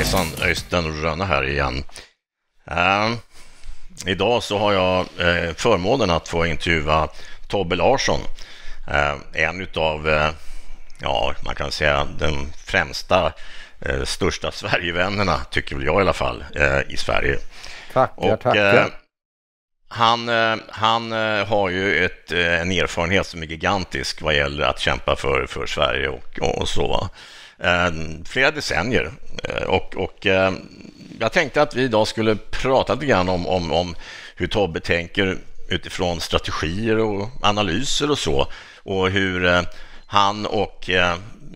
Hejsan, Öystein och Rönne här igen. Uh, idag så har jag uh, förmånen att få intervjua Tobbe Larsson. Uh, en utav, uh, ja man kan säga den främsta, uh, största Sverigevännerna, tycker väl jag i alla fall, i Sverige. Tackar, och, tackar. han, han har ju ett, en erfarenhet som är gigantisk vad gäller att kämpa för, för Sverige och, och så. Eh, flera decennier. Eh, och, och eh, jag tänkte att vi idag skulle prata lite grann om, om, om hur Tobbe tänker utifrån strategier och analyser och så och hur han och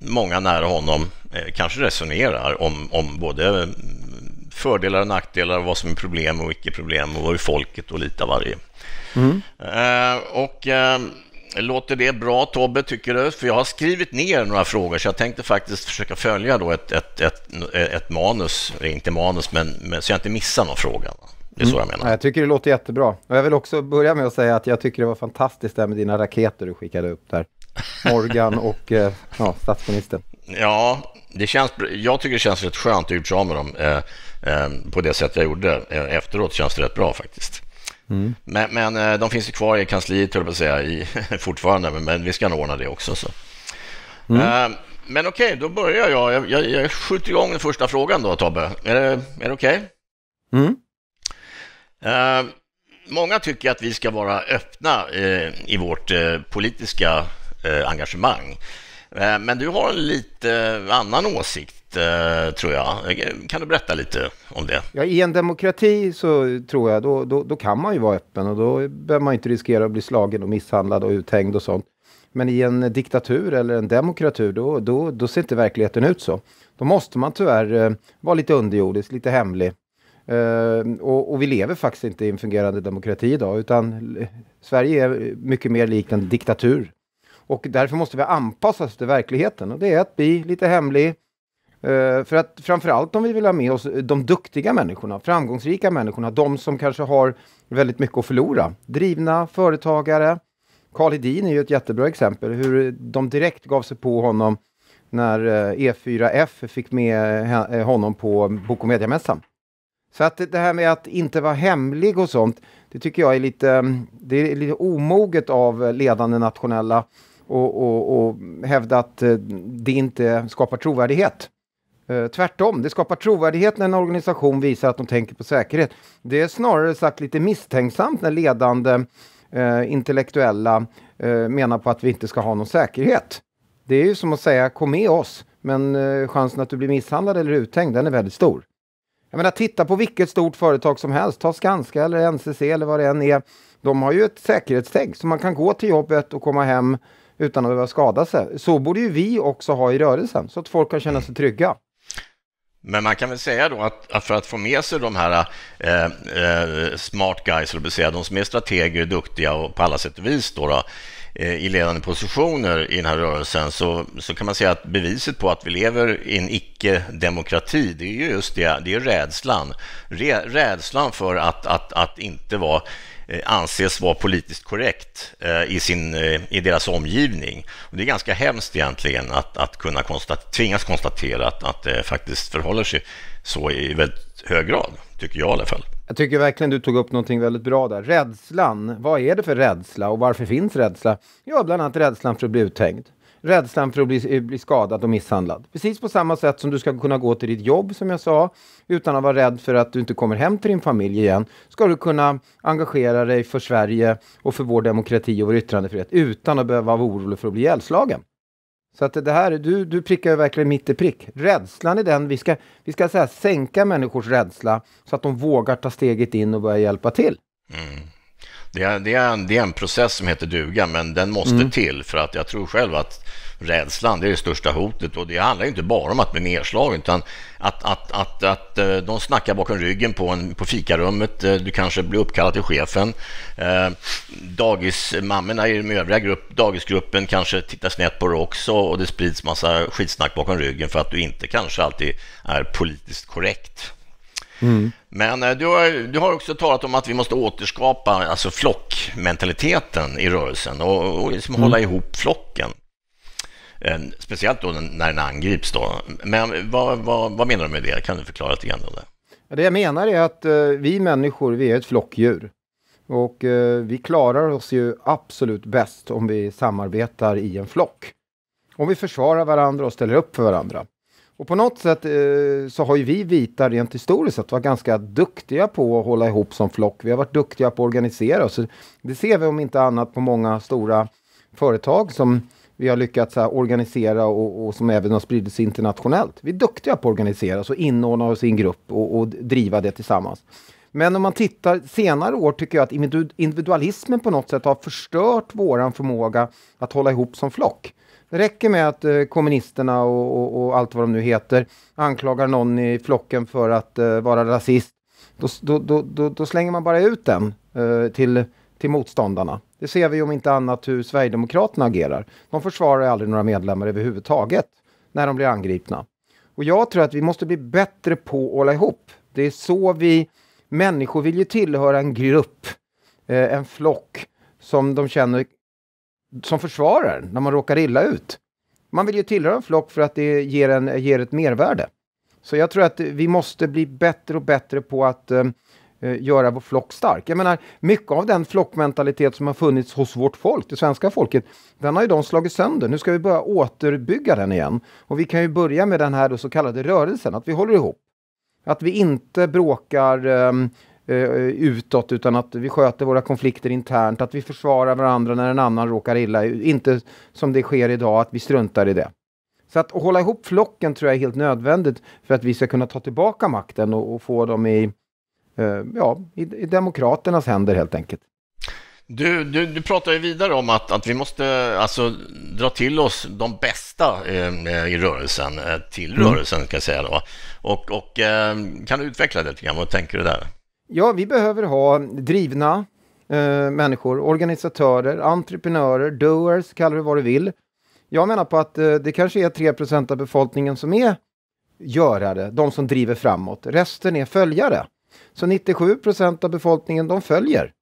många nära honom kanske resonerar om, om både fördelar och nackdelar, vad som är problem och icke problem och vad är folket och lite av varje. Mm. Och Låter det bra Tobbe, tycker du? För jag har skrivit ner några frågor så jag tänkte faktiskt försöka följa då ett, ett, ett, ett manus, inte manus, men så jag inte missar någon fråga. Det är så jag mm. menar. Jag tycker det låter jättebra. Och jag vill också börja med att säga att jag tycker det var fantastiskt där med dina raketer du skickade upp där. Morgan och eh, ja, statsministern. Ja, det känns, jag tycker det känns rätt skönt att ha gjort av med dem eh, eh, på det sätt jag gjorde. Eh, efteråt känns det rätt bra faktiskt. Mm. Men, men, eh, de finns ju kvar i kansliet, jag säga, i, fortfarande, men, men, vi ska nog ordna det också. Så. Mm. Uh, men okej, okay, då börjar jag. jag. Jag, jag. skjuter igång den första frågan då, Tobbe. Är det, är det okej? Okay? Mm. Uh, många tycker att vi ska vara öppna uh, i vårt politiska engagemang. men du har en lite annan åsikt. Eh, tror jag. Kan du berätta lite om det? Ja, I en demokrati så tror jag, då, då, då kan man ju vara öppen och då behöver man inte riskera att bli slagen och misshandlad och uthängd och sånt. Men i en diktatur eller en demokratur, då, då, då ser inte verkligheten ut så. Då måste man tyvärr eh, vara lite underjordisk, lite hemlig. Uh, och, och, vi lever faktiskt inte i en fungerande demokrati idag, utan Sverige är mycket mer likt en diktatur. Och därför måste vi anpassa oss till verkligheten. Och det är att bli lite hemlig, Uh, för att framförallt om vi vill ha med oss de duktiga människorna, framgångsrika människorna, de som kanske har väldigt mycket att förlora. Drivna företagare. Karl Hedin är ju ett jättebra exempel, hur de direkt gav sig på honom när E4F eh, e fick med eh, honom på Bok och Mediamässan. Så att det här med att inte vara hemlig och sånt, det tycker jag är lite, det är lite omoget av ledande nationella och, och, och hävda att det inte skapar trovärdighet. Eh, tvärtom, det skapar trovärdighet när en organisation visar att de tänker på säkerhet. Det är snarare sagt lite misstänksamt när ledande uh, intellektuella uh, menar på att vi inte ska ha någon säkerhet. Det är ju som att säga kom med oss, men chansen att du blir misshandlad eller uthängd, den är väldigt stor. Jag menar, titta på vilket stort företag som helst, ta Skanska eller NCC eller vad det än är. De har ju ett säkerhetstänk, så man kan gå till jobbet och komma hem utan att behöva skada sig. Så borde ju vi också ha i rörelsen, så att folk kan känna sig trygga. Men man kan väl säga då att, att för att få med sig de här eh, eh smart guys, eller säga, de som är strateger, duktiga och på alla sätt och vis då, då eh, i ledande positioner i den här rörelsen så, så kan man säga att beviset på att vi lever i en icke-demokrati det är just det, det är rädslan. rädslan för att, att, att inte vara Eh, anses vara politiskt korrekt eh, i, sin, eh, i deras omgivning. Och det är ganska hemskt egentligen att, att kunna konstat, tvingas konstatera att, att det faktiskt förhåller sig så i väldigt hög grad, tycker jag i alla fall. Jag tycker verkligen du tog upp någonting väldigt bra där. Rädslan, vad är det för rädsla och varför finns rädsla? Ja, bland annat rädslan för att bli uthängd rädslan för att bli, eh, bli skadad och misshandlad. Precis på samma sätt som du ska kunna gå till ditt jobb, som jag sa, utan att vara rädd för att du inte kommer hem till din familj igen, ska du kunna engagera dig för Sverige och för vår demokrati och vår yttrandefrihet utan att behöva vara orolig för att bli ihjälslagen. Så att det här, du, du prickar ju verkligen mitt i prick. Rädslan är den, vi ska, vi ska så här, sänka människors rädsla så att de vågar ta steget in och börja hjälpa till. Mm. Det är, det, är en, det är en process som heter duga, men den måste mm. till för att jag tror själv att rädslan, det är det största hotet och det handlar inte bara om att bli nedslagen utan att, att, att, att, att eh, de snackar bakom ryggen på, en, på fikarummet, eh, du kanske blir uppkallad till chefen. Eh, dagismammorna i den övriga grupp, dagisgruppen kanske tittar snett på dig också och det sprids massa skitsnack bakom ryggen för att du inte kanske alltid är politiskt korrekt. Men eh, du har, du har också talat om att vi måste återskapa alltså flockmentaliteten i rörelsen och, och liksom mm. hålla ihop flocken. Eh, speciellt då när den angrips. Då. Men vad, vad, vad menar du med det? Kan du förklara lite grann om det? det jag menar är att eh, vi människor, vi är ett flockdjur. Och vi klarar oss ju absolut bäst om vi samarbetar i en flock. Om vi försvarar varandra och ställer upp för varandra. Och på något sätt eh, så har ju vi vita rent historiskt sett varit ganska duktiga på att hålla ihop som flock. Vi har varit duktiga på att organisera oss. Det ser vi om inte annat på många stora företag som vi har lyckats här, eh, organisera och, och, som även har spridits internationellt. Vi är duktiga på att organisera oss och inordna oss i en grupp och, och driva det tillsammans. Men om man tittar senare år tycker jag att individualismen på något sätt har förstört våran förmåga att hålla ihop som flock. Det räcker med att eh, kommunisterna och, och, och, allt vad de nu heter anklagar någon i flocken för att eh, vara rasist. Då, då, då, då, slänger man bara ut den eh, till, till motståndarna. Det ser vi om inte annat hur Sverigedemokraterna agerar. De försvarar aldrig några medlemmar överhuvudtaget när de blir angripna. Och jag tror att vi måste bli bättre på att hålla ihop. Det är så vi... Människor vill ju tillhöra en grupp, eh, en flock som de känner som försvararen när man råkar illa ut. Man vill ju tillhöra en flock för att det ger, en, ger ett mervärde. Så jag tror att vi måste bli bättre och bättre på att eh, eh, göra vår flock stark. Jag menar, mycket av den flockmentalitet som har funnits hos vårt folk, det svenska folket, den har ju de slagit sönder. Nu ska vi börja återbygga den igen. Och vi kan ju börja med den här så kallade rörelsen, att vi håller ihop. Att vi inte bråkar um, eh, utåt utan att vi sköter våra konflikter internt, att vi försvarar varandra när en annan råkar illa Inte som det sker idag, att vi struntar i det. Så att hålla ihop flocken tror jag är helt nödvändigt för att vi ska kunna ta tillbaka makten och, och få dem i, eh, ja, i, i demokraternas händer helt enkelt. Du, du, du, pratar ju vidare om att, att vi måste alltså, dra till oss de bästa eh, i rörelsen, eh, till mm. rörelsen ska jag säga då. Och, och eh, kan du utveckla det lite grann, vad tänker du där? Ja, vi behöver ha drivna eh, människor, organisatörer, entreprenörer, doers, kallar det vad du vill. Jag menar på att eh, det kanske är 3 av befolkningen som är görare, de som driver framåt. Resten är följare. Så 97 av befolkningen, de följer.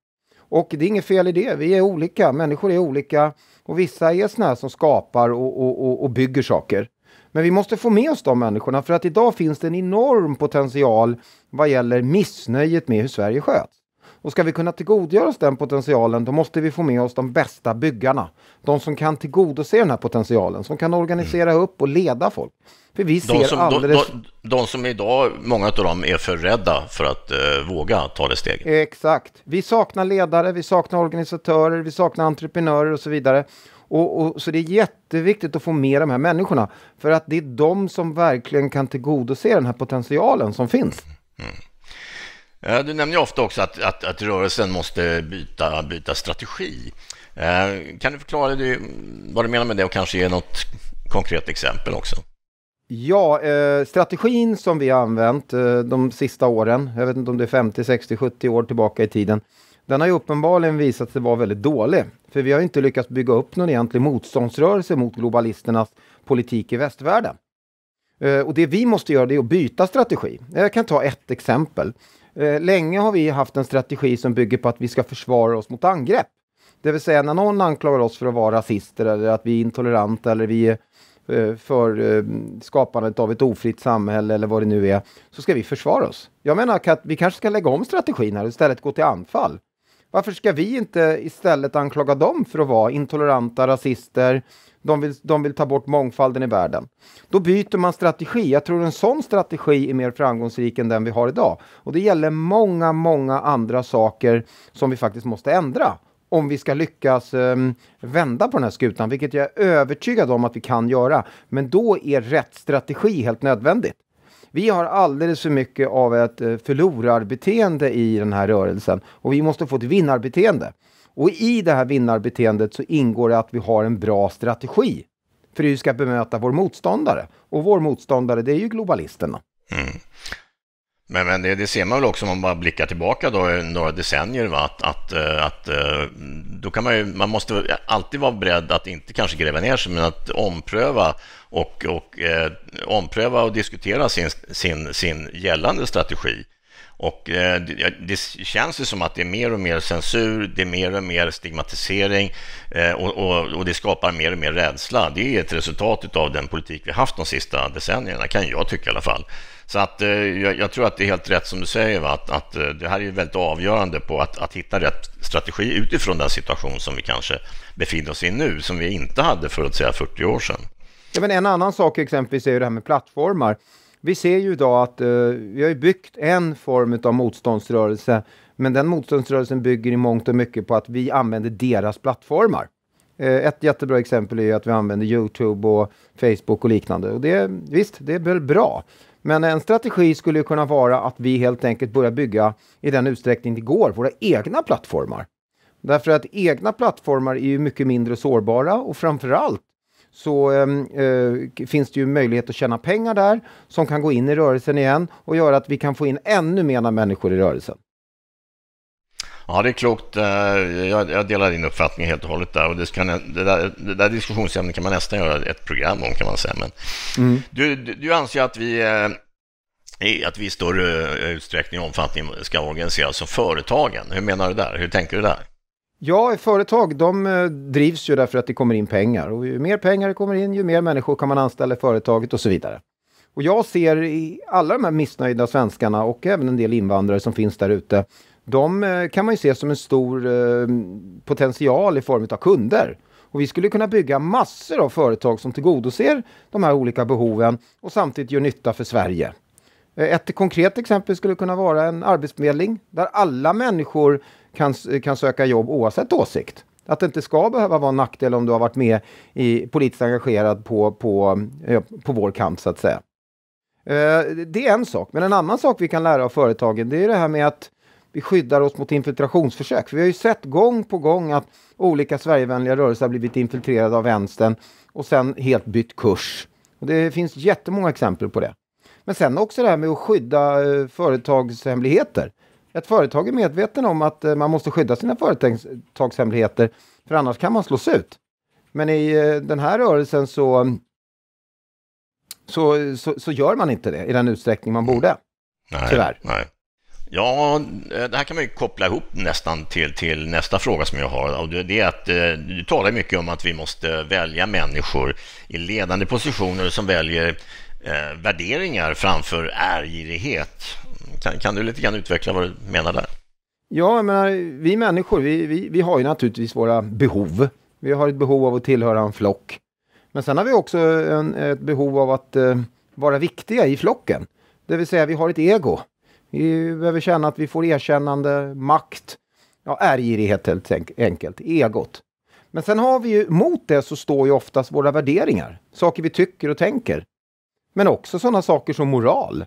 Och det är inget fel i det, vi är olika, människor är olika och vissa är såna här som skapar och, och, och, och bygger saker. Men vi måste få med oss de människorna för att idag finns det en enorm potential vad gäller missnöjet med hur Sverige sköts. Och ska vi kunna tillgodogöra oss den potentialen då måste vi få med oss de bästa byggarna. De som kan tillgodose den här potentialen, som kan organisera mm. upp och leda folk. För vi ser de som, alldeles... De, de, de som idag, många av dem är för rädda för att eh, våga ta det steget. Exakt. Vi saknar ledare, vi saknar organisatörer, vi saknar entreprenörer och så vidare. Och, och, så det är jätteviktigt att få med de här människorna. För att det är de som verkligen kan tillgodose den här potentialen som finns. Mm. Ja, du nämner ofta också att, att, att, rörelsen måste byta, byta strategi. Eh, kan du förklara vad du menar med det och kanske ge något konkret exempel också? Ja, eh, strategin som vi har använt eh, de sista åren, jag vet inte om det är 50, 60, 70 år tillbaka i tiden, den har ju uppenbarligen visat sig vara väldigt dålig. För vi har inte lyckats bygga upp någon egentlig motståndsrörelse mot globalisternas politik i västvärlden. Eh, och det vi måste göra det är att byta strategi. Jag kan ta ett exempel. Eh, länge har vi haft en strategi som bygger på att vi ska försvara oss mot angrepp. Det vill säga när någon anklagar oss för att vara rasister eller att vi är intoleranta eller vi är eh, för skapandet av ett ofritt samhälle eller vad det nu är, så ska vi försvara oss. Jag menar att vi kanske ska lägga om strategin här och istället gå till anfall. Varför ska vi inte istället anklaga dem för att vara intoleranta rasister? De vill, de vill ta bort mångfalden i världen. Då byter man strategi. Jag tror en sån strategi är mer framgångsrik än den vi har idag. Och det gäller många, många andra saker som vi faktiskt måste ändra om vi ska lyckas um, vända på den här skutan, vilket jag är övertygad om att vi kan göra. Men då är rätt strategi helt nödvändigt. Vi har alldeles för mycket av ett eh, förlorarbeteende i den här rörelsen och vi måste få ett vinnarbeteende. Och i det här vinnarbeteendet så ingår det att vi har en bra strategi för hur vi ska bemöta vår motståndare. Och vår motståndare, det är ju globalisterna. Mm. Men, men det, det, ser man väl också om man bara blickar tillbaka då, eh, några decennier, va? Att, att, eh, att då kan man ju, man måste alltid vara beredd att inte kanske gräva ner sig, men att ompröva och, och eh, ompröva och diskutera sin, sin, sin gällande strategi. Och eh, det, känns ju som att det är mer och mer censur, det är mer och mer stigmatisering eh, och, och, och, det skapar mer och mer rädsla. Det är ett resultat av den politik vi haft de sista decennierna, kan jag tycka i alla fall. Så att, eh, jag, jag, tror att det är helt rätt som du säger, va? Att, att eh, det här är väldigt avgörande på att, att hitta rätt strategi utifrån den situation som vi kanske befinner oss i nu, som vi inte hade för att säga 40 år sedan. Ja, men en annan sak exempelvis är ju det här med plattformar. Vi ser ju idag att eh, vi har byggt en form av motståndsrörelse, men den motståndsrörelsen bygger i mångt och mycket på att vi använder deras plattformar. Eh, ett jättebra exempel är ju att vi använder Youtube och Facebook och liknande. Och det, visst, det är väl bra. Men en strategi skulle kunna vara att vi helt enkelt börjar bygga, i den utsträckning det går, våra egna plattformar. Därför att egna plattformar är ju mycket mindre sårbara och framförallt så ehm, eh, finns det ju möjlighet att tjäna pengar där som kan gå in i rörelsen igen och göra att vi kan få in ännu mer människor i rörelsen. Ja, det är klokt. Eh, jag delar din uppfattning helt och hållet där. Och det, ska, det, där, det där diskussionsämnet kan man nästan göra ett program om, kan man säga. Men mm. du, du anser att vi eh, att vi i större eh, utsträckning och omfattning ska organiseras alltså som företagen. Hur menar du där? Hur tänker du där? Ja, företag de eh, drivs ju därför att det kommer in pengar. Och ju mer pengar det kommer in, ju mer människor kan man anställa i företaget och så vidare. Och jag ser i alla de här missnöjda svenskarna och även en del invandrare som finns där ute, de eh, kan man ju se som en stor eh, potential i form av kunder. Och vi skulle kunna bygga massor av företag som tillgodoser de här olika behoven och samtidigt gör nytta för Sverige. Ett konkret exempel skulle kunna vara en arbetsförmedling där alla människor kan, kan söka jobb oavsett åsikt. Att det inte ska behöva vara en nackdel om du har varit med i, politiskt engagerad på, på, eh, på vår kant så att säga. Eh, det är en sak, men en annan sak vi kan lära av företagen det är det här med att vi skyddar oss mot infiltrationsförsök. För vi har ju sett gång på gång att olika Sverigevänliga rörelser har blivit infiltrerade av vänstern och sen helt bytt kurs. Och det finns jättemånga exempel på det. Men sen också det här med att skydda eh, företagshemligheter ett företag är medveten om att eh, man måste skydda sina företagshemligheter, för annars kan man slås ut. Men i eh, den här rörelsen så, så, så, så gör man inte det i den utsträckning man borde. Nej, tyvärr. Nej. Ja, eh, det här kan man ju koppla ihop nästan till, till nästa fråga som jag har. Och det är att du talar mycket om att vi måste välja människor i ledande positioner som väljer eh, värderingar framför ärgirighet. Kan, kan, du lite grann utveckla vad du menar där? Ja, jag menar, vi människor, vi, vi, vi har ju naturligtvis våra behov. Vi har ett behov av att tillhöra en flock. Men sen har vi också en, ett behov av att eh, vara viktiga i flocken. Det vill säga, vi har ett ego. Vi behöver känna att vi får erkännande, makt, ja, ärgirighet helt enkelt, egot. Men sen har vi ju, mot det så står ju oftast våra värderingar, saker vi tycker och tänker. Men också sådana saker som moral.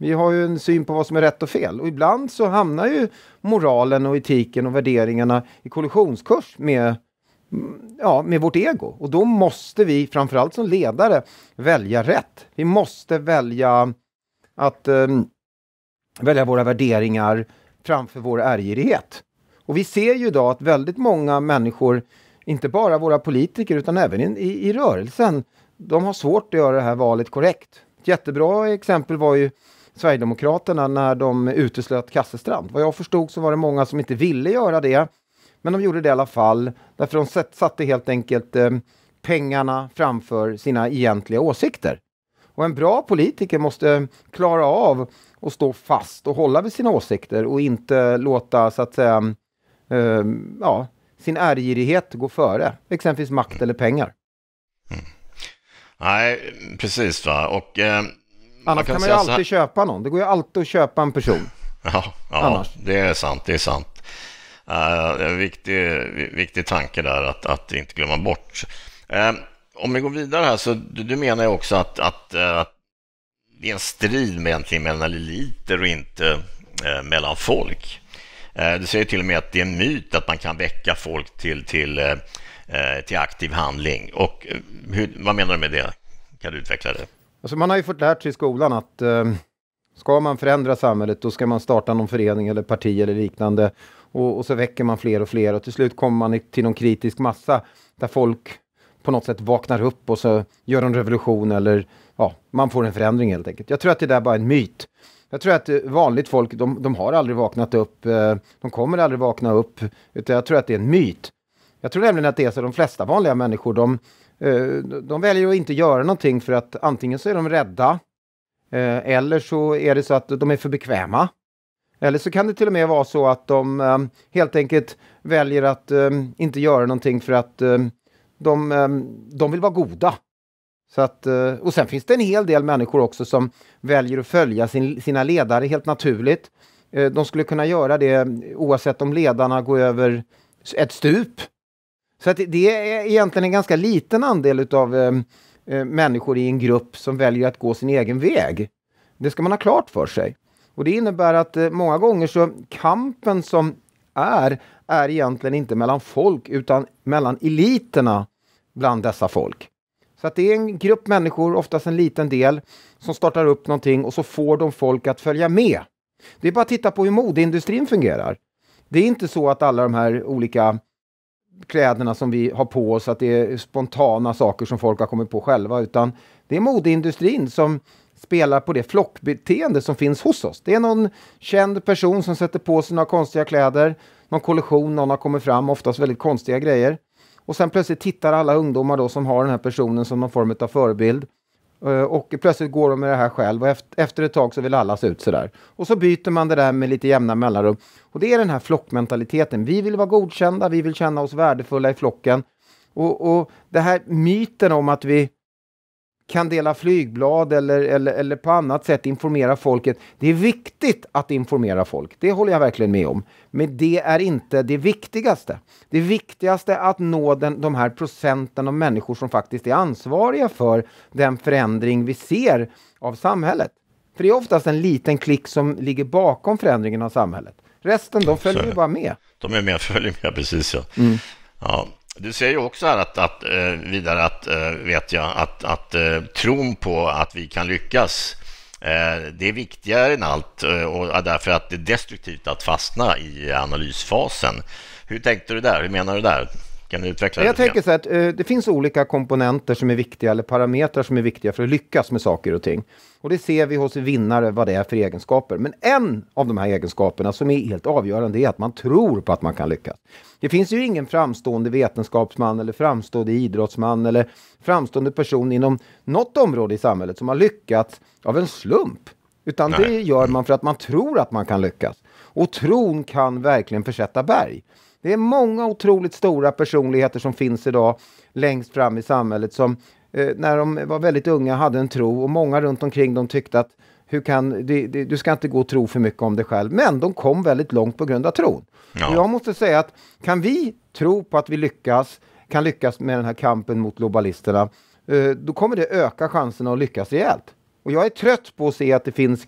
Vi har ju en syn på vad som är rätt och fel och ibland så hamnar ju moralen och etiken och värderingarna i kollisionskurs med, ja, med vårt ego. Och då måste vi, framförallt som ledare, välja rätt. Vi måste välja att um, välja våra värderingar framför vår ärgirighet. Och vi ser ju idag att väldigt många människor, inte bara våra politiker utan även i, i rörelsen, de har svårt att göra det här valet korrekt. Ett jättebra exempel var ju Sverigedemokraterna när de uteslöt Kasselstrand. Vad jag förstod så var det många som inte ville göra det, men de gjorde det i alla fall därför de satte helt enkelt eh, pengarna framför sina egentliga åsikter. Och en bra politiker måste klara av att stå fast och hålla vid sina åsikter och inte låta så att säga eh, ja, sin ärgirighet gå före, exempelvis makt eller pengar. Mm. Nej, precis va. Och eh, Annars kan, kan man ju alltid köpa någon. Det går ju alltid att köpa en person. ja, ja det är sant. Det är sant. Uh, en viktig, viktig tanke där att, att inte glömma bort. Uh, om vi går vidare här så du, du menar ju också att, att, uh, det är en strid egentligen mellan eliter och inte mellan folk. Du säger till och med att det är en myt att man kan väcka folk till, till, till aktiv handling. Och hur, vad menar du med det? Kan du utveckla det? Alltså man har ju fått lärt sig i skolan att eh, ska man förändra samhället då ska man starta någon förening eller parti eller liknande. Och, och, så väcker man fler och fler och till slut kommer man till någon kritisk massa där folk på något sätt vaknar upp och så gör en revolution eller ja, man får en förändring helt enkelt. Jag tror att det där bara är en myt. Jag tror att eh, vanligt folk, de, de har aldrig vaknat upp, eh, de kommer aldrig vakna upp, utan jag tror att det är en myt. Jag tror nämligen att det är så de flesta vanliga människor, de, Eh, de väljer att inte göra någonting för att antingen så är de rädda eh, eller så är det så att de är för bekväma. Eller så kan det till och med vara så att de eh, helt enkelt väljer att inte göra någonting för att de, de vill vara goda. Så att, och sen finns det en hel del människor också som väljer att följa sin, sina ledare helt naturligt. De skulle kunna göra det oavsett om ledarna går över ett stup så att det är egentligen en ganska liten andel av eh, eh, människor i en grupp som väljer att gå sin egen väg. Det ska man ha klart för sig. Och det innebär att eh, många gånger så kampen som är, är egentligen inte mellan folk utan mellan eliterna bland dessa folk. Så att det är en grupp människor, oftast en liten del, som startar upp någonting och så får de folk att följa med. Det är bara att titta på hur modeindustrin fungerar. Det är inte så att alla de här olika kläderna som vi har på oss, att det är spontana saker som folk har kommit på själva, utan det är modeindustrin som spelar på det flockbeteende som finns hos oss. Det är någon känd person som sätter på sig några konstiga kläder, någon kollektion, någon har kommit fram, oftast väldigt konstiga grejer. Och sen plötsligt tittar alla ungdomar då som har den här personen som någon form av förebild Eh, och plötsligt går de med det här själv och efter ett tag så vill alla se ut sådär. Och så byter man det där med lite jämna mellanrum. Och det är den här flockmentaliteten. Vi vill vara godkända, vi vill känna oss värdefulla i flocken. Och, och det här myten om att vi kan dela flygblad eller, eller, eller på annat sätt informera folket. Det är viktigt att informera folk, det håller jag verkligen med om. Men det är inte det viktigaste. Det viktigaste är att nå den, de här procenten av människor som faktiskt är ansvariga för den förändring vi ser av samhället. För det är oftast en liten klick som ligger bakom förändringen av samhället. Resten, de följer ju bara med. De är med, följer med, precis ja. Mm. ja. Du säger också här att, att eh, vidare att, eh, vet jag, att, att eh, tron på att vi kan lyckas det är viktigare än allt och därför att det är destruktivt att fastna i analysfasen. Hur tänkte du där? Hur menar du där? Kan du utveckla jag det? Jag tänker så att eh, det finns olika komponenter som är viktiga eller parametrar som är viktiga för att lyckas med saker och ting. Och det ser vi hos vinnare vad det är för egenskaper. Men en av de här egenskaperna som är helt avgörande är att man tror på att man kan lyckas. Det finns ju ingen framstående vetenskapsman eller framstående idrottsman eller framstående person inom något område i samhället som har lyckats av en slump. Utan Nej. det gör mm. man för att man tror att man kan lyckas. Och tron kan verkligen försätta berg. Det är många otroligt stora personligheter som finns idag längst fram i samhället som eh, när de var väldigt unga hade en tro och många runt omkring dem tyckte att hur kan, det, det, du ska inte gå och tro för mycket om dig själv. Men de kom väldigt långt på grund av tron. Ja. Jag måste säga att kan vi tro på att vi lyckas, kan lyckas med den här kampen mot globalisterna, eh, då kommer det öka chanserna att lyckas rejält. Och jag är trött på att se att det finns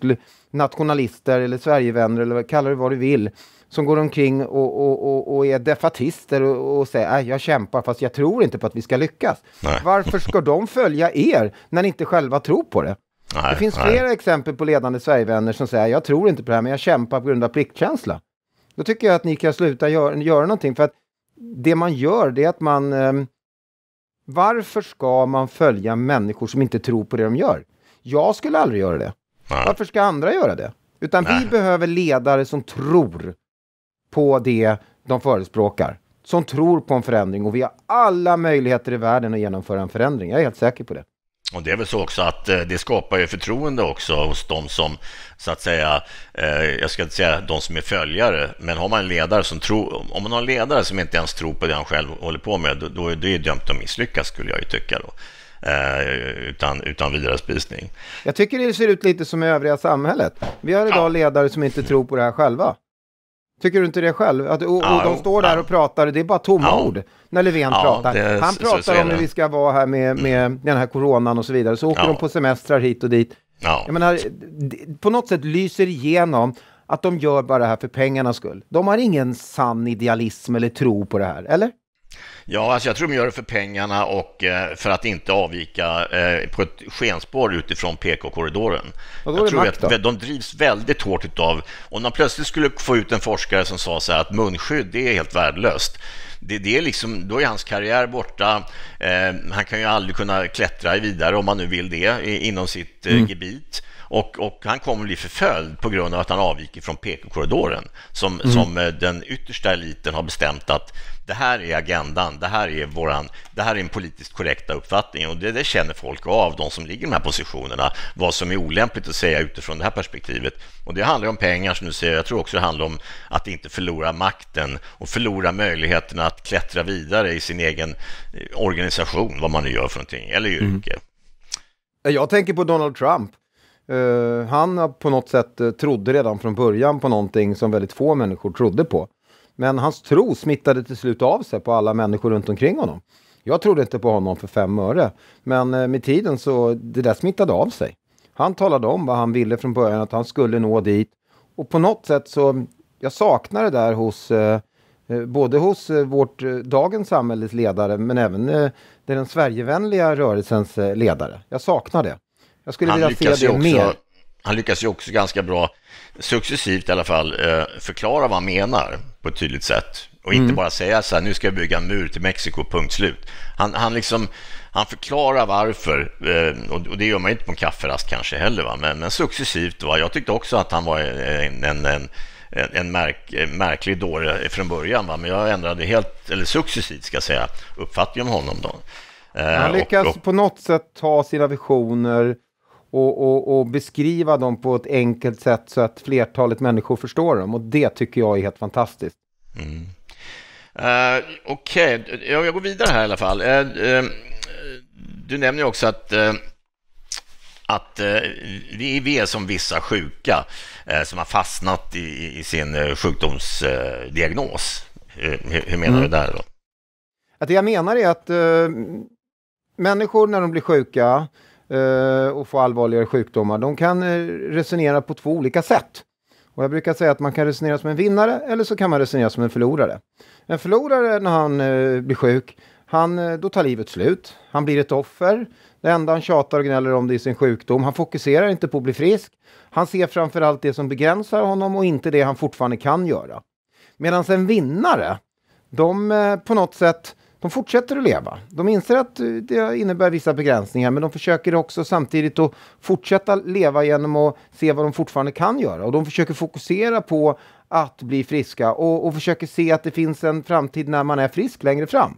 nationalister eller Sverigevänner eller kalla det vad du vill som går omkring och, och, och, och är defatister och, och säger att äh, jag kämpar fast jag tror inte på att vi ska lyckas. Nej. Varför ska de följa er när ni inte själva tror på det? Nej, det finns nej. flera exempel på ledande Sverigevänner som säger jag tror inte på det här men jag kämpar på grund av pliktkänsla. Då tycker jag att ni kan sluta gör, göra någonting för att det man gör det är att man eh, varför ska man följa människor som inte tror på det de gör? Jag skulle aldrig göra det. Nej. Varför ska andra göra det? Utan vi behöver ledare som tror på det de förespråkar, som tror på en förändring och vi har alla möjligheter i världen att genomföra en förändring. Jag är helt säker på det. Och det är väl så också att eh, det skapar ju förtroende också hos de som, så att säga, eh, jag ska inte säga de som är följare, men har man en ledare som tror, om man har en ledare som inte ens tror på det han själv håller på med, då är det ju dömt att misslyckas skulle jag ju tycka då. Eh, utan, utan vidare spisning. Jag tycker det ser ut lite som i övriga samhället. Vi har idag ja. ledare som inte tror på det här själva. Tycker du inte det själv? Att, och, ja, de står där ja. och pratar, det är bara tomma ja. ord när Löfven pratar. Det, Han pratar så, så om hur vi ska vara här med, med mm. den här coronan och så vidare. Så åker de på semestrar hit och dit. Ja. Jag menar, på något sätt lyser igenom att de gör bara det här för pengarnas skull. De har ingen sann idealism eller tro på det här, eller? Ja, alltså jag tror de gör det för pengarna och eh, för att inte avvika eh, på ett skenspår utifrån PK-korridoren. de drivs väldigt hårt av... Om de plötsligt skulle få ut en forskare som sa så här att munskydd, det är helt värdelöst. Det, det är liksom, då är hans karriär borta. Eh, han kan ju aldrig kunna klättra vidare om man nu vill det inom sitt mm. gebit. Och, och han kommer bli förföljd på grund av att han avviker från PK-korridoren som, mm. som eh, den yttersta eliten har bestämt att det här är agendan, det här är, våran, det här är den politiskt korrekta uppfattningen och det, det känner folk av, de som ligger i de här positionerna, vad som är olämpligt att säga utifrån det här perspektivet. Och det handlar om pengar som du säger, jag tror också det handlar om att inte förlora makten och förlora möjligheten att klättra vidare i sin egen eh, organisation, vad man nu gör för någonting, eller yrke. Mm. Jag tänker på Donald Trump. Eh, han på något sätt eh, trodde redan från början på någonting som väldigt få människor trodde på. Men hans tro smittade till slut av sig på alla människor runt omkring honom. Jag trodde inte på honom för fem öre, men eh, med tiden så det där smittade av sig. Han talade om vad han ville från början, att han skulle nå dit. Och på något sätt så, jag saknar det där hos både hos vårt dagens samhälles ledare men även den Sverigevänliga rörelsens ledare. Jag saknar det. Jag skulle han vilja se det också, mer. Han lyckas ju också ganska bra, successivt i alla fall, eh, förklara vad han menar på ett tydligt sätt. Och inte mm. bara säga så här, nu ska jag bygga en mur till Mexiko, punkt slut. Han, han, liksom, han förklarar varför, eh, och det gör man inte på en kafferast kanske heller, va? Men, men successivt. Va? Jag tyckte också att han var en, en, en en märk, märklig dåre från början, va? men jag ändrade helt, eller successivt ska jag säga, uppfattning om honom. Då. Han eh, lyckas och, och... på något sätt ta sina visioner och, och, och, beskriva dem på ett enkelt sätt så att flertalet människor förstår dem. Och det tycker jag är helt fantastiskt. Mm. Uh, Okej, okay. jag, jag, går vidare här i alla fall. Uh, uh, du nämner ju också att att eh, vi, vi är som vissa sjuka eh, som har fastnat i, i sin eh, sjukdomsdiagnos. Hur, hur, menar mm. du där då? Att det jag menar är att människor när de blir sjuka Eh, och få allvarligare sjukdomar, de kan eh, resonera på två olika sätt. Och jag brukar säga att man kan resonera som en vinnare eller så kan man resonera som en förlorare. En förlorare när han eh, blir sjuk, han, då tar livet slut. Han blir ett offer. Det enda han tjatar och gnäller om det är sin sjukdom. Han fokuserar inte på att bli frisk. Han ser framförallt det som begränsar honom och inte det han fortfarande kan göra. Medan en vinnare, de på något sätt de fortsätter att leva. De inser att eh, det innebär vissa begränsningar men de försöker också samtidigt att fortsätta leva genom att se vad de fortfarande kan göra och de försöker fokusera på att bli friska och, och försöker se att det finns en framtid när man är frisk längre fram.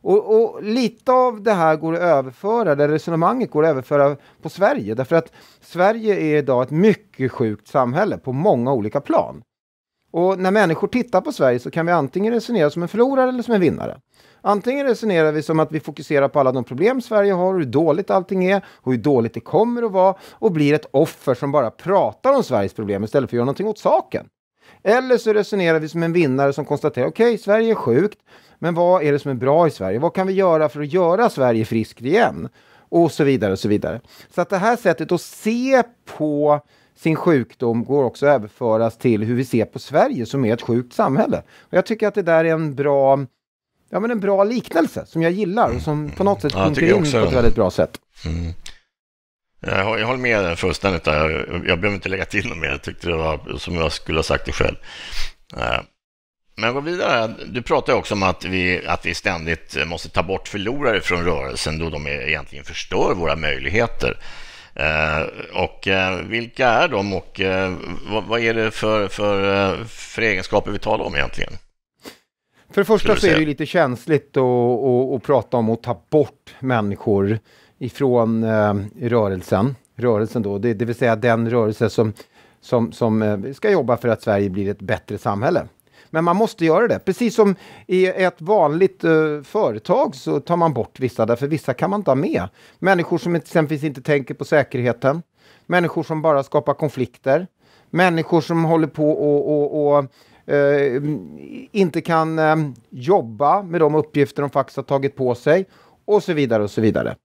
Och, och, lite av det här går att överföra, det resonemanget går att överföra på Sverige därför att Sverige är idag ett mycket sjukt samhälle på många olika plan. Och när människor tittar på Sverige så kan vi antingen resonera som en förlorare eller som en vinnare. Antingen resonerar vi som att vi fokuserar på alla de problem Sverige har, hur dåligt allting är och hur dåligt det kommer att vara och blir ett offer som bara pratar om Sveriges problem istället för att göra någonting åt saken. Eller så resonerar vi som en vinnare som konstaterar okej, okay, Sverige är sjukt, men vad är det som är bra i Sverige? Vad kan vi göra för att göra Sverige friskt igen? Och så vidare och så vidare. Så att det här sättet att se på sin sjukdom går också att överföras till hur vi ser på Sverige som är ett sjukt samhälle. Och jag tycker att det där är en bra ja, men en bra liknelse som jag gillar och som på något sätt ja, sjunker in på ett väldigt bra sätt. Mm. Jag, jag håller med fullständigt. Där. Jag, jag, behöver inte lägga till något mer. Jag tyckte det var som jag skulle ha sagt det själv. Uh. Men gå vidare. Du pratar också om att vi, att vi ständigt måste ta bort förlorare från rörelsen då de egentligen förstör våra möjligheter. Eh, och eh, vilka är de och eh, vad, vad, är det för, för, för egenskaper vi talar om egentligen? För det första så är det ju lite känsligt att, att, att prata om att ta bort människor ifrån eh, rörelsen. Rörelsen då, det, det vill säga den rörelse som, som, som eh, ska jobba för att Sverige blir ett bättre samhälle. Men man måste göra det. Precis som i ett vanligt uh, företag så tar man bort vissa, därför vissa kan man inte ha med. Människor som exempelvis inte tänker på säkerheten. Människor som bara skapar konflikter. Människor som håller på och, och, och Eh, inte kan eh, jobba med de uppgifter de faktiskt har tagit på sig och så vidare och så vidare.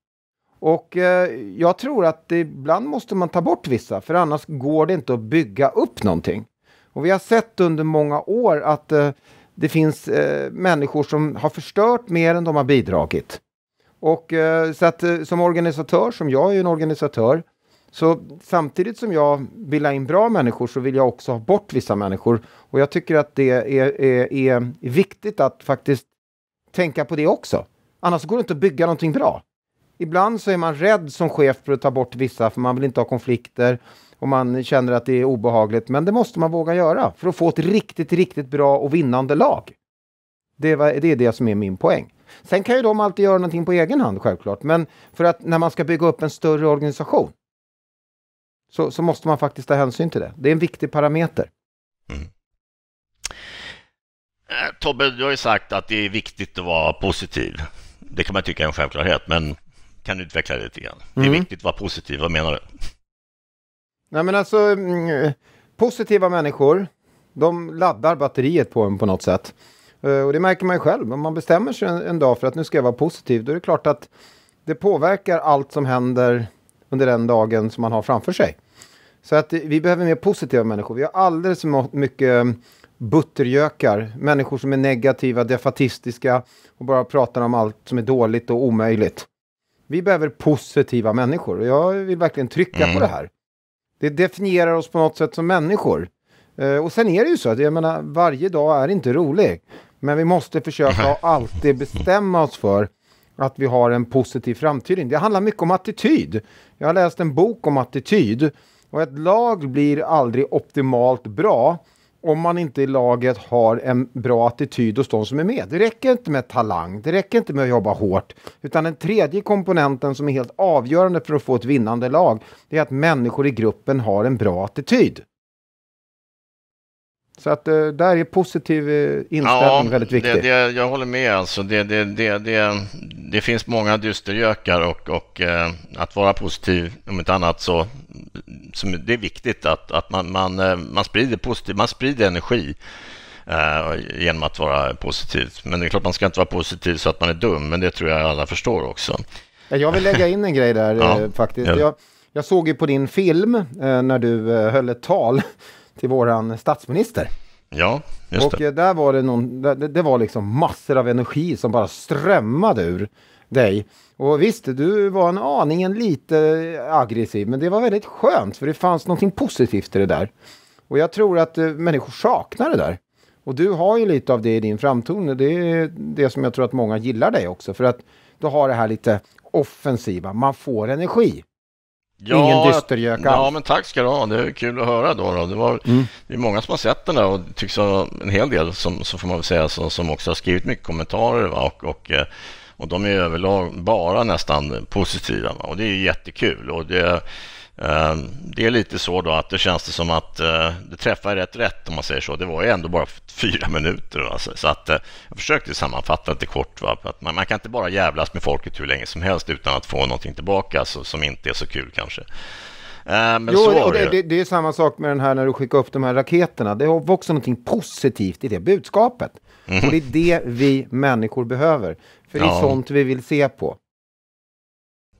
Och eh, jag tror att ibland måste man ta bort vissa, för annars går det inte att bygga upp någonting. Och vi har sett under många år att eh, det finns eh, människor som har förstört mer än de har bidragit. Och eh, så att eh, som organisatör, som jag är en organisatör, så samtidigt som jag vill ha in bra människor så vill jag också ha bort vissa människor. Och jag tycker att det är, är, är viktigt att faktiskt tänka på det också. Annars går det inte att bygga någonting bra. Ibland så är man rädd som chef för att ta bort vissa för man vill inte ha konflikter och man känner att det är obehagligt. Men det måste man våga göra för att få ett riktigt, riktigt bra och vinnande lag. Det, det är det som är min poäng. Sen kan ju de alltid göra någonting på egen hand självklart, men för att när man ska bygga upp en större organisation så, så måste man faktiskt ta hänsyn till det. Det är en viktig parameter. Mm. Eh, Tobbe, du har ju sagt att det är viktigt att vara positiv. Det kan man tycka är en självklarhet, men kan du utveckla det lite grann? Det är mm. viktigt att vara positiv, vad menar du? Nej men alltså, mm, eh, positiva människor, de laddar batteriet på en på något sätt. Eh, och det märker man ju själv, om man bestämmer sig en dag för att nu ska jag vara positiv, då är det klart att det påverkar allt som händer under den dagen som man har framför sig. Så att vi behöver mer positiva människor. Vi har alldeles för mycket mm, buttergökar. människor som är negativa, defatistiska och bara pratar om allt som är dåligt och omöjligt. Vi behöver positiva människor och jag vill verkligen trycka mm. på det här. Det definierar oss på något sätt som människor. Eh, och sen är det ju så att jag menar, varje dag är inte rolig. Men vi måste försöka och alltid bestämma oss för att vi har en positiv framtid. Det handlar mycket om attityd. Jag har läst en bok om attityd och ett lag blir aldrig optimalt bra om man inte i laget har en bra attityd hos de som är med. Det räcker inte med talang, det räcker inte med att jobba hårt. Utan den tredje komponenten som är helt avgörande för att få ett vinnande lag, det är att människor i gruppen har en bra attityd. Så att eh, där är positiv eh, inställning ja, väldigt viktig. Det, det, jag håller med. Alltså, det, det, det, det, det finns många dystergökar och, och eh, att vara positiv, om inte annat, så som, det är viktigt att, att man, man, man, sprider positiv, man sprider energi genom att vara positiv. Men det är klart, man ska inte vara positiv så att man är dum, men det tror jag alla förstår också. Jag vill lägga in en grej där ja, faktiskt. Ja. Jag, jag såg ju på din film när du höll ett tal till våran statsminister. Ja, just och det. Och eh, där var det någon, det, det var liksom massor av energi som bara strömmade ur dig. Och visst, du var en aningen lite eh, aggressiv, men det var väldigt skönt för det fanns någonting positivt i det där. Och jag tror att eh, människor saknar det där. Och du har ju lite av det i din framtoning. det är det som jag tror att många gillar dig också för att du har det här lite offensiva, man får energi. Ja, Ingen dystergök Ja, men tack ska du ha. Det är kul att höra då. då. Det, var, mm. det är många som har sett den där och tycks ha en hel del, som, så får man väl säga, som, som också har skrivit mycket kommentarer. Va? Och, och, eh, och de är överlag bara nästan positiva. Va? Och det är jättekul. Och det, Ehm, det är lite så då att det känns det som att eh, det träffar rätt rätt om man säger så. Det var ju ändå bara fyra minuter. Alltså. Så att eh, jag försökte sammanfatta lite kort. Va? Att man, man, kan inte bara jävlas med folket hur länge som helst utan att få någonting tillbaka alltså, som inte är så kul kanske. Ehm, men jo, det, det. Det, det, är samma sak med den här när du skickar upp de här raketerna. Det var också någonting positivt i det budskapet. Mm. Och det är det vi människor behöver. För det är ja. sånt vi vill se på.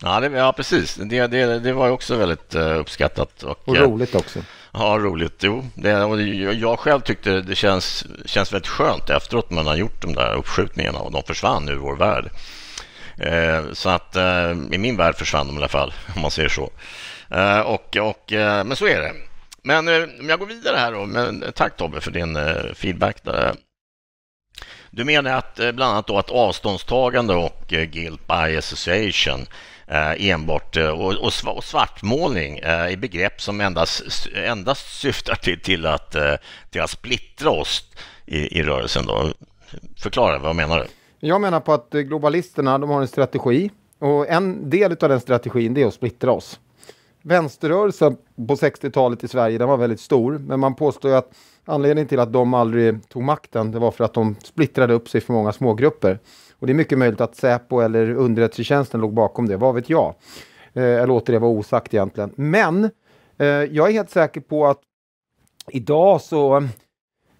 Ja, det, ja precis. Det, det, det var också väldigt eh, uppskattat. Och, och eh, roligt också. Ja, roligt. Jo, det, och jag själv tyckte det känns, känns väldigt skönt efteråt när man har gjort de där uppskjutningarna och de försvann ur vår värld. Eh, så att eh, i min värld försvann de i alla fall, om man säger så. Eh, och, och, eh, men så är det. Men om jag går vidare här då. Men, tack Tobbe för din feedback. Där. Du menar att bland annat då att avståndstagande och guilt by association Eh, enbart eh, och, och svartmålning eh, i begrepp som endast, endast syftar till, till, att, till att splittra oss i, i rörelsen. Då. Förklara, vad menar du? Jag menar på att globalisterna de har en strategi och en del av den strategin är att splittra oss. Vänsterrörelsen på 60-talet i Sverige den var väldigt stor men man påstår att anledningen till att de aldrig tog makten det var för att de splittrade upp sig för många smågrupper. Och det är mycket möjligt att Säpo eller underrättelsetjänsten låg bakom det, vad vet jag? jag eh, låter det vara osagt egentligen. Men eh, jag är helt säker på att idag så eh,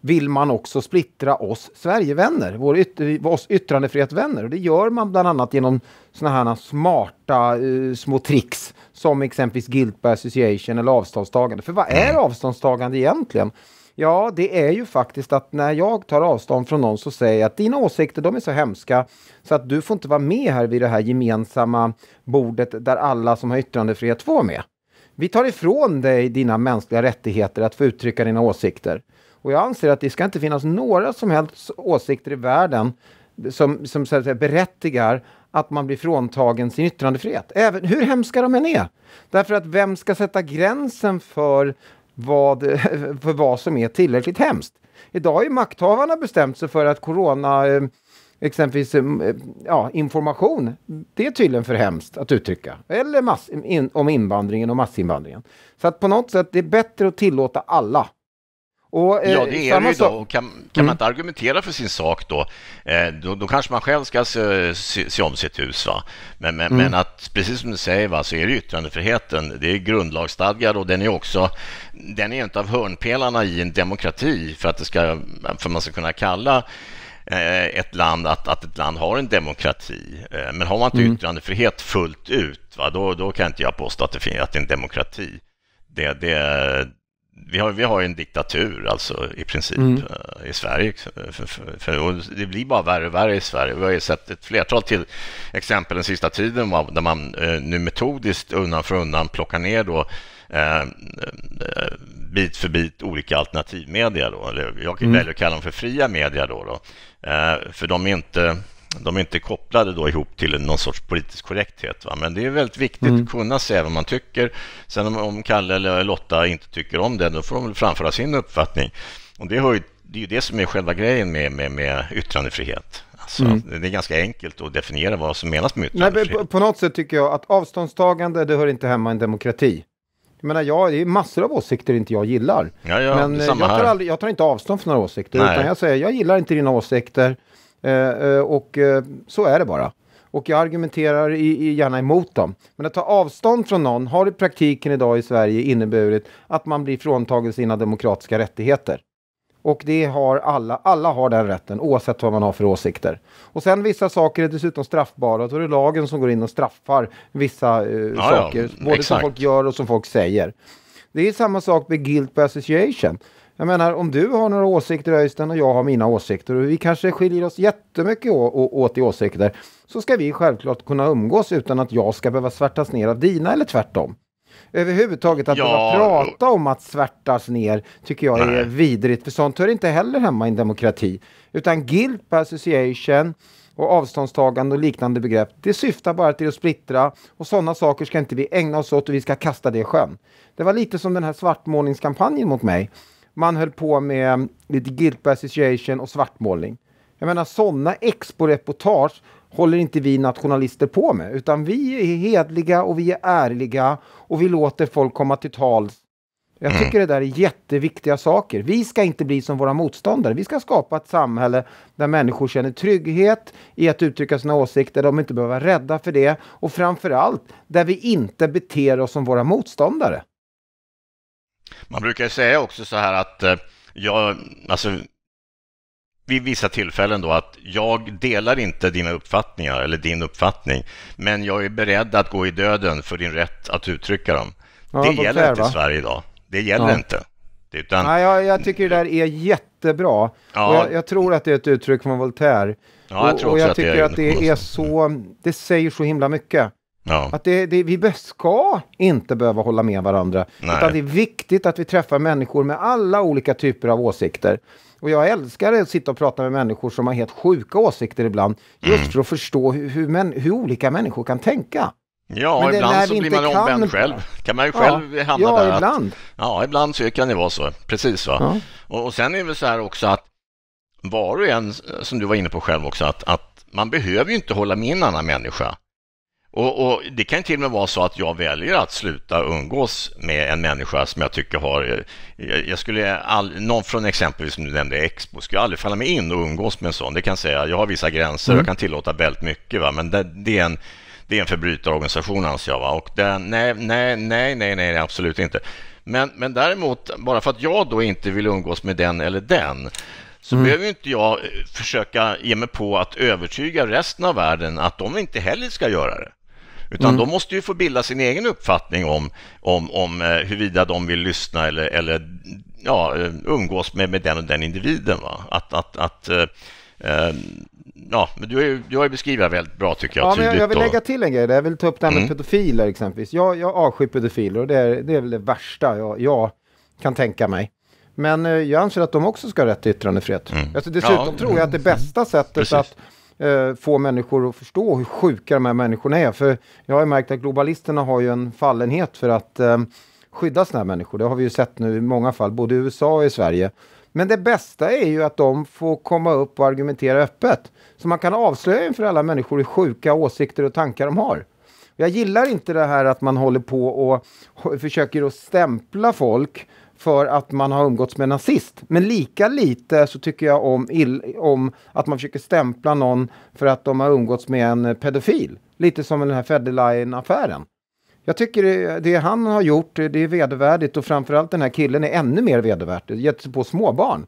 vill man också splittra oss Sverigevänner, vår yt oss yttrandefrihetsvänner. Och det gör man bland annat genom sådana här smarta uh, små tricks som exempelvis guilt by association eller avståndstagande. För vad är mm. avståndstagande egentligen? Ja, det är ju faktiskt att när jag tar avstånd från någon så säger jag att dina åsikter, de är så hemska så att du får inte vara med här vid det här gemensamma bordet där alla som har yttrandefrihet får vara med. Vi tar ifrån dig dina mänskliga rättigheter att få uttrycka dina åsikter. Och jag anser att det ska inte finnas några som helst åsikter i världen som, som så att säga, berättigar att man blir fråntagen sin yttrandefrihet. Även, hur hemska de än är. Därför att vem ska sätta gränsen för vad, för vad som är tillräckligt hemskt. Idag har ju makthavarna bestämt sig för att corona eh, exempelvis eh, eh, ja, information, det är tydligen för hemskt att uttrycka. Eller mass, in, om invandringen och massinvandringen. Så att på något sätt, det är bättre att tillåta alla och, eh, ja, det är det ju då. Och kan, kan mm. man inte argumentera för sin sak då, eh, då, då kanske man själv ska se, se, se om sitt hus. Va? Men, men, mm. men, att, precis som du säger, va, så är det yttrandefriheten. Det är grundlagsstadgad och den är också den är inte av hörnpelarna i en demokrati för att, det ska, för man ska kunna kalla eh, ett land att, att ett land har en demokrati. Men har man inte mm. yttrandefrihet fullt ut, va, då, då kan inte jag påstå att det, att det är en demokrati. Det, det, vi har, vi har en diktatur alltså i princip mm. Eh, i Sverige. Eh, för, för, för, det blir bara värre och värre i Sverige. Vi har ju sett ett flertal till exempel den sista tiden där man eh, nu metodiskt undan för undan plockar ner då eh, bit för bit olika alternativmedia. Jag mm. väljer att kalla dem för fria media. Då, då. Eh, för de är inte de är inte kopplade då ihop till någon sorts politisk korrekthet. Va? Men det är väldigt viktigt mm. att kunna säga vad man tycker. Sen om, om Kalle eller Lotta inte tycker om det, då får de framföra sin uppfattning. Och det, ju, det är ju det som är själva grejen med, med, med yttrandefrihet. Alltså, mm. Det är ganska enkelt att definiera vad som menas med yttrandefrihet. Nej, på, på något sätt tycker jag att avståndstagande, det hör inte hemma i en demokrati. Jag menar, jag, det är massor av åsikter inte jag gillar. Ja, ja, men jag tar, aldrig, jag tar, inte avstånd från några åsikter, Nej. utan jag säger jag gillar inte dina åsikter. Eh, eh, och eh, så är det bara. Och jag argumenterar i, i, gärna emot dem. Men att ta avstånd från någon har i praktiken idag i Sverige inneburit att man blir fråntagen sina demokratiska rättigheter. Och det har alla. Alla har den rätten oavsett vad man har för åsikter. Och sen vissa saker är dessutom straffbara. Då är det lagen som går in och straffar vissa uh, ja, saker. Ja, både exakt. som folk gör och som folk säger. Det är samma sak med guilt by association. Jag menar om du har några åsikter Öystein och jag har mina åsikter och vi kanske skiljer oss jättemycket åt i åsikter så ska vi självklart kunna umgås utan att jag ska behöva svärtas ner av dina eller tvärtom. Överhuvudtaget att ja, behöva prata om att svärtas ner tycker jag är vidrigt för sånt hör inte heller hemma i en demokrati. Utan guilt by association och avståndstagande och liknande begrepp. Det syftar bara till att splittra och sådana saker ska inte vi ägna oss åt och vi ska kasta det i sjön. Det var lite som den här svartmålningskampanjen mot mig man höll på med lite guilt by association och svartmålning. Jag menar sådana exporeportage håller inte vi nationalister på med, utan vi är hedliga och vi är ärliga och vi låter folk komma till tals. Jag mm. tycker det där är jätteviktiga saker. Vi ska inte bli som våra motståndare. Vi ska skapa ett samhälle där människor känner trygghet i att uttrycka sina åsikter, de inte behöver vara rädda för det och framförallt där vi inte beter oss som våra motståndare. Man brukar säga också så här att eh, jag, alltså vid vissa tillfällen då att jag delar inte dina uppfattningar eller din uppfattning, men jag är beredd att gå i döden för din rätt att uttrycka dem. Ja, det gäller inte i Sverige idag. Det gäller ja. inte. Utan... Nej, jag, jag, tycker det där är jättebra. Ja. Jag, jag, tror att det är ett uttryck från Voltaire. Ja, jag och, och jag tycker att det, är, att det är så, det säger så himla mycket. Ja. Att det, det, vi ska inte behöva hålla med varandra. Nej. Utan det är viktigt att vi träffar människor med alla olika typer av åsikter. Och jag älskar att sitta och prata med människor som har helt sjuka åsikter ibland. Just mm. för att förstå hur, hur, män, hur olika människor kan tänka. Ja, Men ibland så blir man omvänd kan... själv. Kan man ju själv ja, hamna ja, där. Ibland. Att, ja, ibland så kan det vara så. Precis så. Ja. Och, och, sen är det väl så här också att var och en, som du var inne på själv också, att, att man behöver ju inte hålla med en annan människa. Och, och, Det kan till och med vara så att jag väljer att sluta umgås med en människa som jag tycker har... Eh, jag, skulle all, någon från exempelvis som du nämnde Expo, skulle aldrig falla mig in och umgås med en sån. Det kan jag säga, jag har vissa gränser, mm. kan tillåta väldigt mycket, va? men det, det är en det är en förbrytarorganisation anser jag. Va? Och den, nej, nej, nej, nej, nej, absolut inte. Men, men däremot, bara för att jag då inte vill umgås med den eller den, så mm. behöver inte jag eh, försöka ge mig på att övertyga resten av världen att de inte heller ska göra det. Utan mm. de måste ju få bilda sin egen uppfattning om, om, om eh, huruvida de vill lyssna eller, eller ja, eh, umgås med, med den och den individen. Va? Att, att, att, eh, eh ja, men du, du har ju beskrivit det väldigt bra tycker jag. Ja, men jag, jag vill lägga till en grej. Jag vill ta upp det här med mm. pedofiler exempelvis. Jag, jag avskyr pedofiler och det är, det är väl det värsta jag, jag kan tänka mig. Men jag anser att de också ska ha rätt till yttrandefrihet. Mm. Alltså, dessutom ja, tror jag att det mm. bästa sättet precis. att Eh, få människor att förstå hur sjuka de här människorna är. För jag har märkt att globalisterna har ju en fallenhet för att eh, skydda sådana här människor. Det har vi ju sett nu i många fall, både i USA och i Sverige. Men det bästa är ju att de får komma upp och argumentera öppet. Så man kan avslöja inför alla människor hur sjuka åsikter och tankar de har. Jag gillar inte det här att man håller på och försöker att stämpla folk för att man har umgåtts med en nazist. Men lika lite så tycker jag om, ill, om att man försöker stämpla någon för att de har umgåtts med en pedofil. Lite som den här Federline-affären. Jag tycker det, han har gjort, det är vedervärdigt och framförallt den här killen är ännu mer vedervärdigt, Gett sig på småbarn.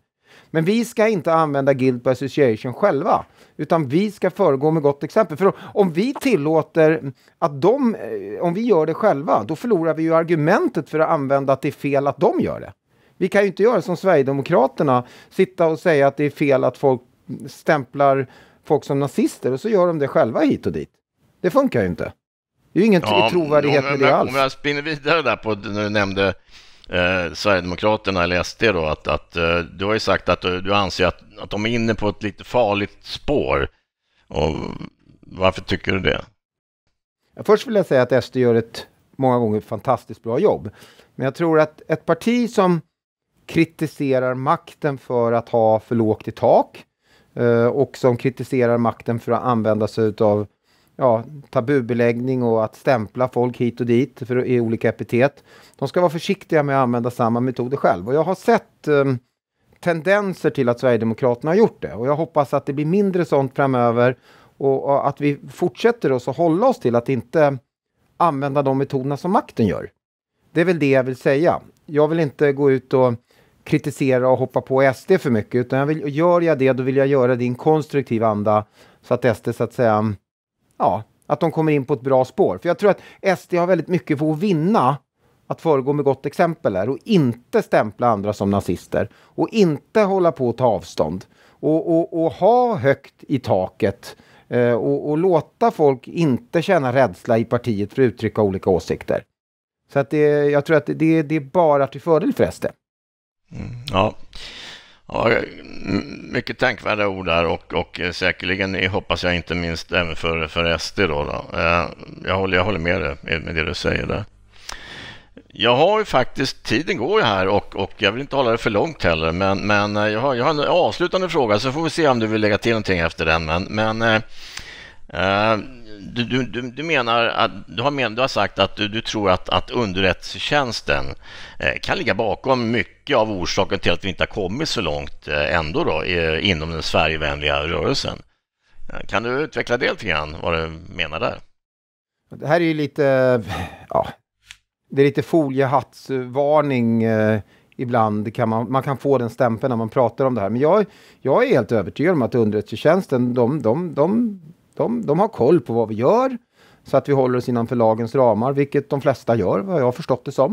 Men vi ska inte använda Guild by Association själva, utan vi ska föregå med gott exempel. För om vi tillåter att de, eh, om vi gör det själva, då förlorar vi ju argumentet för att använda att det är fel att de gör det. Vi kan ju inte göra som Sverigedemokraterna, sitta och säga att det är fel att folk stämplar folk som nazister och så gör de det själva hit och dit. Det funkar ju inte. Det är ju ingen ja, trovärdighet med det alls. Om jag spinner vidare där på när du nämnde eh, Sverigedemokraterna eller SD då att, att eh, du har ju sagt att du, du anser att, att de är inne på ett lite farligt spår. Och varför tycker du det? Först vill jag säga att SD gör ett många gånger fantastiskt bra jobb. Men jag tror att ett parti som kritiserar makten för att ha för lågt i tak eh, och som kritiserar makten för att använda sig av ja, tabubeläggning och att stämpla folk hit och dit för, i olika epitet. De ska vara försiktiga med att använda samma metoder själv. Och jag har sett um, tendenser till att Sverigedemokraterna har gjort det. Och jag hoppas att det blir mindre sånt framöver och, och att vi fortsätter oss att hålla oss till att inte använda de metoderna som makten gör. Det är väl det jag vill säga. Jag vill inte gå ut och kritisera och hoppa på SD för mycket, utan jag vill, gör jag det, då vill jag göra det i en konstruktiv anda så att SD så att säga ja, att de kommer in på ett bra spår. För jag tror att SD har väldigt mycket för att vinna att föregå med gott exempel här och inte stämpla andra som nazister och inte hålla på att ta avstånd och, och, och ha högt i taket eh, och, och, låta folk inte känna rädsla i partiet för att uttrycka olika åsikter. Så att det, jag tror att det, det är bara till fördel för SD. Mm, ja. Ja, mycket tänkvärda ord där och, och eh, säkerligen hoppas jag inte minst även för, för SD. Då, då. Eh, jag, håller, jag håller med dig med det du säger där. Jag har ju faktiskt, tiden går ju här och, och jag vill inte hålla det för långt heller, men, men eh, jag, har, jag har en avslutande fråga så får vi se om du vill lägga till någonting efter den. Men, men eh, eh, du, du, du, du, menar att du har, men, du har sagt att du, tror att, att underrättelsetjänsten eh, kan ligga bakom mycket av orsaken till att vi inte har kommit så långt eh, ändå då, inom den Sverigevänliga rörelsen. Eh, kan du utveckla det lite grann, vad du menar där? Det här är ju lite, ja, det är lite foliehattsvarning ibland. Kan man, man kan få den stämpeln när man pratar om det här. Men jag, jag är helt övertygad om att underrättelsetjänsten, de, de, de, de, de har koll på vad vi gör så att vi håller oss innanför lagens ramar, vilket de flesta gör, vad jag har förstått det som.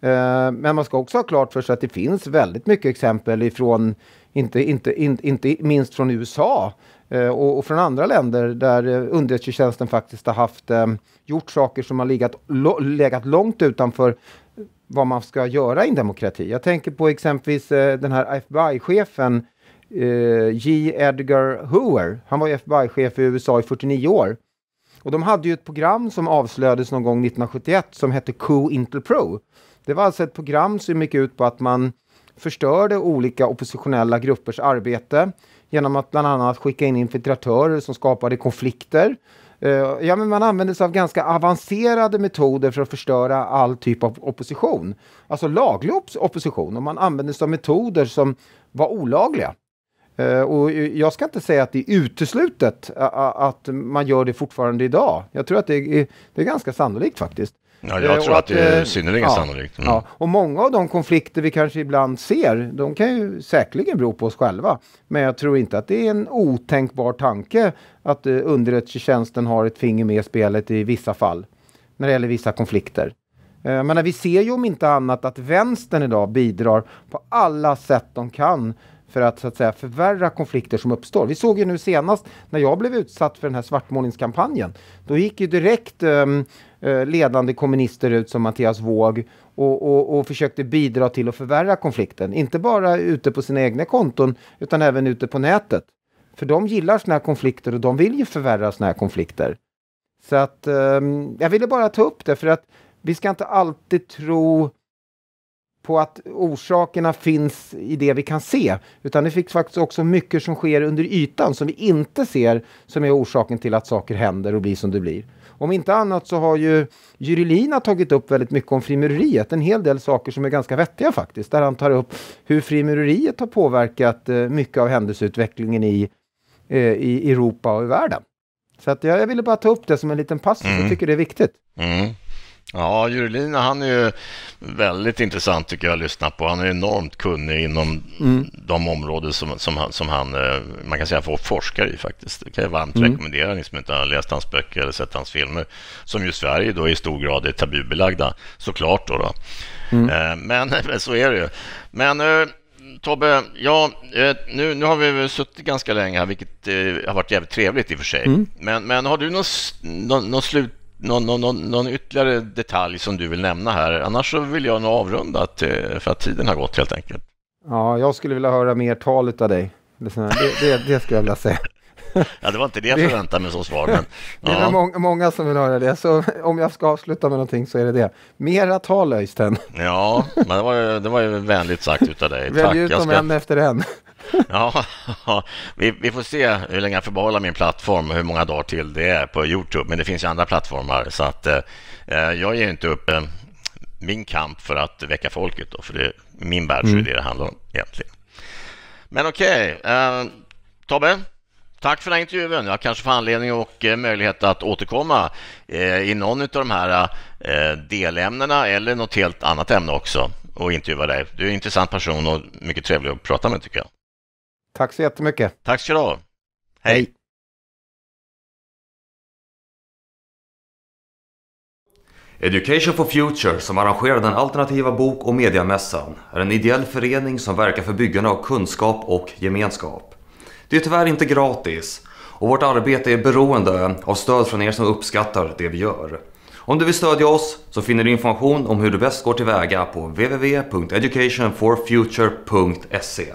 Eh, men man ska också ha klart för sig att det finns väldigt mycket exempel ifrån, inte, inte, inte, inte minst från USA eh, och, och från andra länder där eh, underrättelsetjänsten faktiskt har haft, gjort saker som har legat, lo, legat långt utanför vad man ska göra i en demokrati. Jag tänker på exempelvis den här FBI-chefen eh, J. Edgar Hoover. Han var FBI-chef i USA i 49 år. Och de hade ju ett program som avslöjades någon gång 1971 som hette Coup Pro. Det var alltså ett program som gick ut på att man förstörde olika oppositionella gruppers arbete genom att bland annat skicka in infiltratörer som skapade konflikter. Eh, ja, men man använde sig av ganska avancerade metoder för att förstöra all typ av opposition. Alltså laglig opposition, och man använde sig av metoder som var olagliga. Eh, och jag ska inte säga att det är uteslutet att man gör det fortfarande idag. Jag tror att det är, det är ganska sannolikt faktiskt. Ja, jag eh, tror att, att, det är eh, synnerligen ja, sannolikt. Mm. Ja. Och många av de konflikter vi kanske ibland ser, de kan ju säkerligen bero på oss själva. Men jag tror inte att det är en otänkbar tanke att underrättelsetjänsten har ett finger med i spelet i vissa fall, när det gäller vissa konflikter. Men vi ser ju om inte annat att vänstern idag bidrar på alla sätt de kan för att, så att säga, förvärra konflikter som uppstår. Vi såg ju nu senast när jag blev utsatt för den här svartmålningskampanjen. Då gick ju direkt um, ledande kommunister ut som Mattias Våg och, och, och, försökte bidra till att förvärra konflikten. Inte bara ute på sina egna konton utan även ute på nätet. För de gillar såna här konflikter och de vill ju förvärra såna här konflikter. Så att um, jag ville bara ta upp det för att vi ska inte alltid tro på att orsakerna finns i det vi kan se, utan det finns faktiskt också mycket som sker under ytan som vi inte ser som är orsaken till att saker händer och blir som det blir. Om inte annat så har ju Jyrelina tagit upp väldigt mycket om frimureriet, en hel del saker som är ganska vettiga faktiskt, där han tar upp hur frimureriet har påverkat eh, mycket av händelseutvecklingen i, eh, i Europa och i världen. Så att jag, jag ville bara ta upp det som en liten passus, mm. jag tycker det är viktigt. Mm. Ja, Jurelin han är ju väldigt intressant tycker jag att lyssna på. Han är enormt kunnig inom mm. de områden som, som, han, som han, eh, man kan säga, får forskar i faktiskt. Det kan jag varmt mm. rekommendera ni som inte har läst hans böcker eller sett hans filmer, som ju Sverige då i stor grad är tabubelagda, såklart då. då. Mm. Eh, men så är det ju. Men eh, Tobbe, ja, nu, nu har vi suttit ganska länge här, vilket har varit jävligt trevligt i och för sig. Mm. Men, men har du något någon, någon slut någon, någon, någon ytterligare detalj som du vill nämna här? Annars så vill jag nog avrunda till, eh, för att tiden har gått helt enkelt. Ja, jag skulle vilja höra mer tal av dig. Det, det, det skulle jag vilja säga. Ja, det var inte det jag förväntade mig som svar. Men, ja. Det är många, många som vill höra det, så om jag ska avsluta med någonting så är det det. Mera tal, Öystein. Ja, men det var, ju, det var ju vänligt sagt utav dig. Välj ut dem ska... en efter en. ja, vi, vi, får se hur länge jag får behålla min plattform och hur många dagar till det är på Youtube. Men det finns ju andra plattformar. Så att, eh, eh jag ger inte upp eh, min kamp för att väcka folket. Då, för det är min värld, mm. är det det handlar om egentligen. Men okej, okay, eh, Tobbe. Tack för den här intervjun. Jag kanske får anledning och eh, möjlighet att återkomma eh, i någon av de här delämnena eller något helt annat ämne också och intervjua dig. Du är en intressant person och mycket trevlig att prata med tycker jag. Tack så jättemycket. Tack ska du ha. Hej. Hej. Education for Future, som arrangerar den alternativa bok och mediamässan, är en ideell förening som verkar för byggande av kunskap och gemenskap. Det är tyvärr inte gratis och vårt arbete är beroende av stöd från er som uppskattar det vi gör. Om du vill stödja oss så finner du information om hur du bäst går tillväga på www.educationforfuture.se